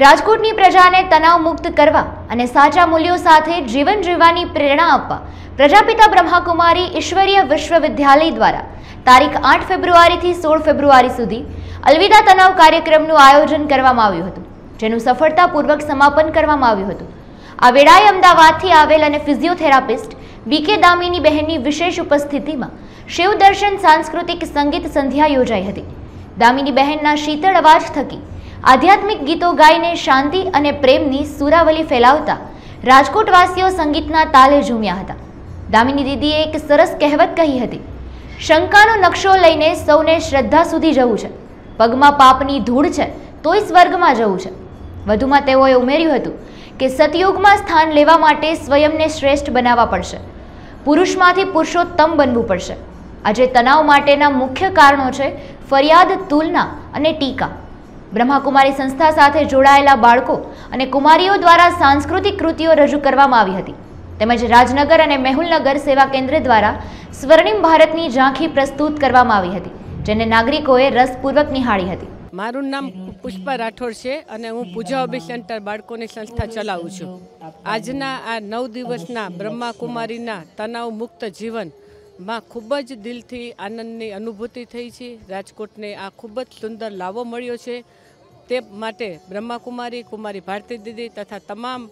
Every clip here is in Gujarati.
રાજકોટની પ્રજાને તણાવ મુક્ત કરવા અને સાચા મૂલ્યો સાથે જીવન જીવવાની પ્રેરણા આપવા પ્રજાપિતા બ્રહ્માકુમારી ઈશ્વરીય વિશ્વવિદ્યાલય દ્વારા તારીખ આઠ ફેબ્રુઆરીથી સોળ ફેબ્રુઆરી સુધી અલવિદા તણાવ કાર્યક્રમનું આયોજન કરવામાં આવ્યું હતું જેનું સફળતાપૂર્વક સમાપન કરવામાં આવ્યું હતું આ વેળાએ અમદાવાદથી આવેલ અને ફિઝિયોથેરાપિસ્ટ બીકે દામીની બહેનની વિશેષ ઉપસ્થિતિમાં શિવદર્શન સાંસ્કૃતિક સંગીત સંધ્યા યોજાઈ હતી દામીની બહેનના શીતળ અવાજ થકી આધ્યાત્મિક ગીતો ગાઈને શાંતિ અને પ્રેમની સુરાવલી ફેલાવતા રાજકોટવાસીઓ સંગીતના તાલે ઝૂમ્યા હતા દામિની દીદીએ એક સરસ કહેવત કહી હતી શંકાનો નકશો લઈને સૌને શ્રદ્ધા સુધી જવું છે પગમાં પાપની ધૂળ છે તોય સ્વર્ગમાં જવું છે વધુમાં તેઓએ ઉમેર્યું હતું કે સતયુગમાં સ્થાન લેવા માટે સ્વયંને શ્રેષ્ઠ બનાવવા પડશે પુરુષમાંથી પુરુષોત્તમ બનવું પડશે આજે તણાવ માટેના મુખ્ય કારણો છે ફરિયાદ તુલના અને ટીકા બ્રહ્માકુમારી સંસ્થા સાથે જોડાયેલા બાળકો અને કુમારીઓ દ્વારા સાંસ્કૃતિક કૃતિઓ રજૂ કરવામાં આવી હતી તેમજ રાજનગર અને મેહુલનગર સેવા કેન્દ્ર દ્વારા સ્વર્ણિમ ભારતની ઝાંખી પ્રસ્તુત કરવામાં આવી હતી જેને નાગરિકોએ રસપૂર્વક નિહાળી હતી મારું નામ પુષ્પા રાઠોડ છે અને હું પૂજા ઓબી સેન્ટર બાળકોની સંસ્થા ચલાવું છું આજના આ નવ દિવસના બ્રહ્માકુમારીના કુમારીના તણાવ મુક્ત જીવન માં ખૂબ જ દિલથી આનંદની અનુભૂતિ થઈ છે રાજકોટને આ ખૂબ જ સુંદર લાવો મળ્યો છે તે માટે બ્રહ્માકુમારી કુમારી ભારતી દીદી તથા તમામ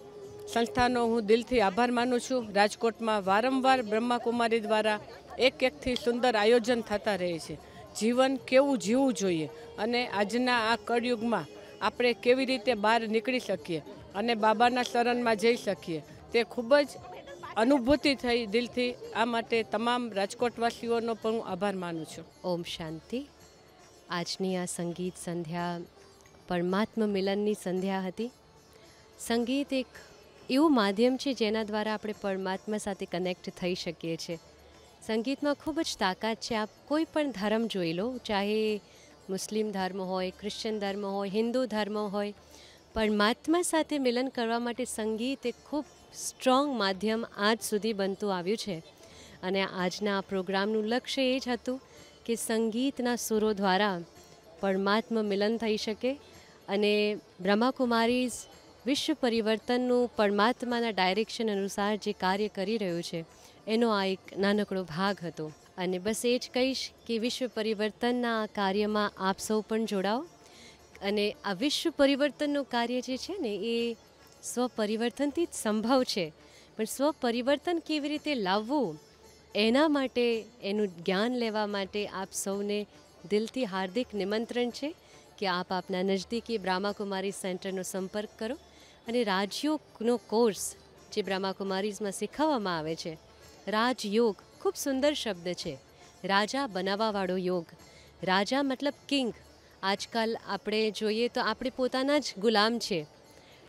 સંસ્થાનો હું દિલથી આભાર માનું છું રાજકોટમાં વારંવાર બ્રહ્માકુમારી દ્વારા એક એકથી સુંદર આયોજન થતા રહે છે જીવન કેવું જીવવું જોઈએ અને આજના આ કળયુગમાં આપણે કેવી રીતે બહાર નીકળી શકીએ અને બાબાના શરણમાં જઈ શકીએ તે ખૂબ જ અનુભૂતિ થઈ દિલથી આ માટે તમામ રાજકોટવાસીઓનો પણ હું આભાર માનું છું ઓમ શાંતિ આજની આ સંગીત સંધ્યા પરમાત્મ મિલનની સંધ્યા હતી સંગીત એક એવું માધ્યમ છે જેના દ્વારા આપણે પરમાત્મા સાથે કનેક્ટ થઈ શકીએ છીએ સંગીતમાં ખૂબ જ તાકાત છે આપ કોઈ પણ ધર્મ જોઈ લો ચાહે મુસ્લિમ ધર્મ હોય ક્રિશ્ચન ધર્મ હોય હિન્દુ ધર્મ હોય પરમાત્મા સાથે મિલન કરવા માટે સંગીત એ ખૂબ સ્ટ્રોંગ માધ્યમ આજ સુધી બનતું આવ્યું છે અને આજના આ પ્રોગ્રામનું લક્ષ્ય એ જ હતું કે સંગીતના સુરો દ્વારા પરમાત્મ મિલન થઈ શકે અને બ્રહ્માકુમારીઝ વિશ્વ પરિવર્તનનું પરમાત્માના ડાયરેક્શન અનુસાર જે કાર્ય કરી રહ્યું છે એનો આ એક નાનકડો ભાગ હતો અને બસ એ જ કહીશ કે વિશ્વ પરિવર્તનના કાર્યમાં આપ સૌ પણ જોડાઓ અને આ વિશ્વ પરિવર્તનનું કાર્ય જે છે ને એ સ્વપરિવર્તનથી જ સંભવ છે પણ સ્વપરિવર્તન કેવી રીતે લાવવું એના માટે એનું જ્ઞાન લેવા માટે આપ સૌને દિલથી હાર્દિક નિમંત્રણ છે કે આપ આપના નજદીકી બ્રહ્માકુમારી સેન્ટરનો સંપર્ક કરો અને રાજયોગનો કોર્સ જે બ્રહ્માકુમારીઝમાં શીખવવામાં આવે છે રાજયોગ ખૂબ સુંદર શબ્દ છે રાજા બનાવવાવાળો યોગ રાજા મતલબ કિંગ આજકાલ આપણે જોઈએ તો આપણે પોતાના જ ગુલામ છે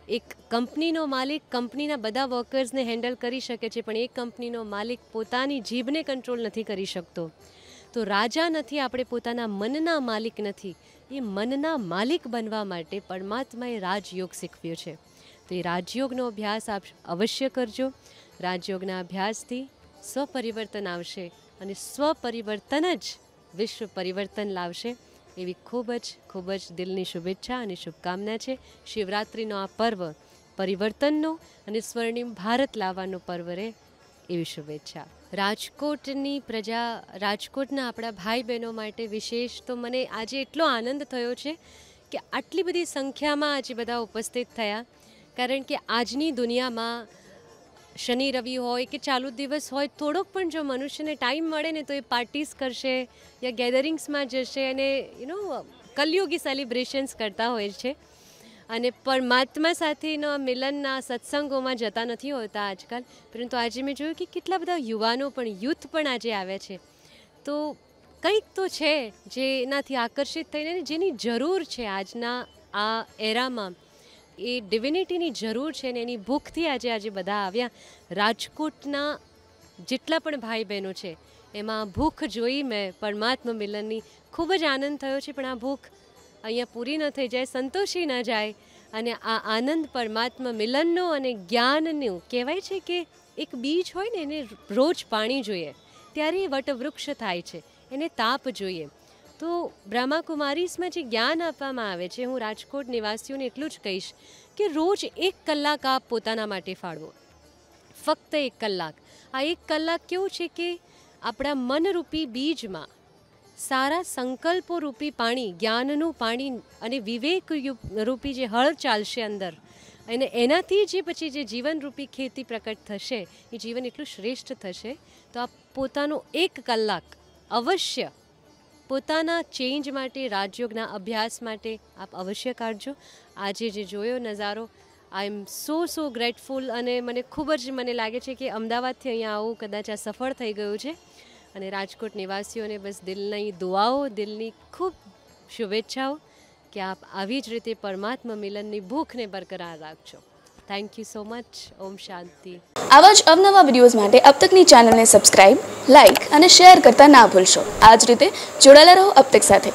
એક કંપનીનો માલિક કંપનીના બધા વર્કર્સને હેન્ડલ કરી શકે છે પણ એ કંપનીનો માલિક પોતાની જીભને કંટ્રોલ નથી કરી શકતો તો રાજા નથી આપણે પોતાના મનના માલિક નથી એ મનના માલિક બનવા માટે પરમાત્માએ રાજયોગ શીખવ્યો છે તો એ રાજયોગનો અભ્યાસ આપ અવશ્ય કરજો રાજયોગના અભ્યાસથી સ્વપરિવર્તન આવશે અને સ્વપરિવર્તન જ વિશ્વ પરિવર્તન લાવશે એવી ખૂબ જ ખૂબ જ દિલની શુભેચ્છા અને શુભકામના છે શિવરાત્રિનો આ પર્વ પરિવર્તનનો અને સ્વર્ણિમ ભારત લાવવાનો પર્વ રહે એવી શુભેચ્છા રાજકોટની પ્રજા રાજકોટના આપણા ભાઈ બહેનો માટે વિશેષ તો મને આજે એટલો આનંદ થયો છે કે આટલી બધી સંખ્યામાં આજે બધા ઉપસ્થિત થયા કારણ કે આજની દુનિયામાં શનિ રવિ હોય કે ચાલુ દિવસ હોય થોડોક પણ જો મનુષ્યને ટાઈમ મળે ને તો એ પાર્ટીસ કરશે યા ગેધરિંગ્સમાં જશે અને યુ નો કલયુગી સેલિબ્રેશન્સ કરતા હોય છે અને પરમાત્મા સાથેના મિલનના સત્સંગોમાં જતા નથી હોતા આજકાલ પરંતુ આજે મેં જોયું કે કેટલા બધા યુવાનો પણ યુથ પણ આજે આવ્યા છે તો કંઈક તો છે જે એનાથી આકર્ષિત થઈને જેની જરૂર છે આજના આ એરામાં એ ડિવિનિટીની જરૂર છે ને એની ભૂખથી આજે આજે બધા આવ્યા રાજકોટના જેટલા પણ ભાઈ બહેનો છે એમાં ભૂખ જોઈ મેં પરમાત્મા મિલનની ખૂબ જ આનંદ થયો છે પણ આ ભૂખ અહીંયા પૂરી ન થઈ જાય સંતોષી ન જાય અને આ આનંદ પરમાત્મા મિલનનો અને જ્ઞાનનું કહેવાય છે કે એક બીજ હોય ને એને રોજ પાણી જોઈએ ત્યારે એ વટવૃક્ષ થાય છે એને તાપ જોઈએ તો બ્રહ્માકુમારી કુમારીસમાં જે જ્ઞાન આપવામાં આવે છે હું રાજકોટ નિવાસીઓને એટલું જ કહીશ કે રોજ એક કલાક આપ પોતાના માટે ફાળવો ફક્ત એક કલાક આ એક કલાક કેવું છે કે આપણા મનરૂપી બીજમાં સારા સંકલ્પો રૂપી પાણી જ્ઞાનનું પાણી અને વિવેક રૂપી જે હળ ચાલશે અંદર અને એનાથી જે પછી જે જીવનરૂપી ખેતી પ્રકટ થશે એ જીવન એટલું શ્રેષ્ઠ થશે તો આ પોતાનો એક કલાક અવશ્ય પોતાના ચેન્જ માટે રાજયોગના અભ્યાસ માટે આપ અવશ્ય કાઢજો આજે જે જોયો નજારો આઈ એમ સો સો ગ્રેટફુલ અને મને ખૂબ જ મને લાગે છે કે અમદાવાદથી અહીંયા આવું કદાચ આ સફળ થઈ ગયું છે અને રાજકોટ નિવાસીઓને બસ દિલની દુઆઓ દિલની ખૂબ શુભેચ્છાઓ કે આપ આવી જ રીતે પરમાત્મા મિલનની ભૂખને બરકરાર રાખજો થેન્ક યુ સો મચ ઓમ શાંતિ આવા જ અવનવા વિડીયોઝ માટે અબ તકની ચેનલને સબસ્ક્રાઇબ લાઇક અને શેર કરતા ના ભૂલશો આ જ રીતે જોડાયેલા રહો અબ તક સાથે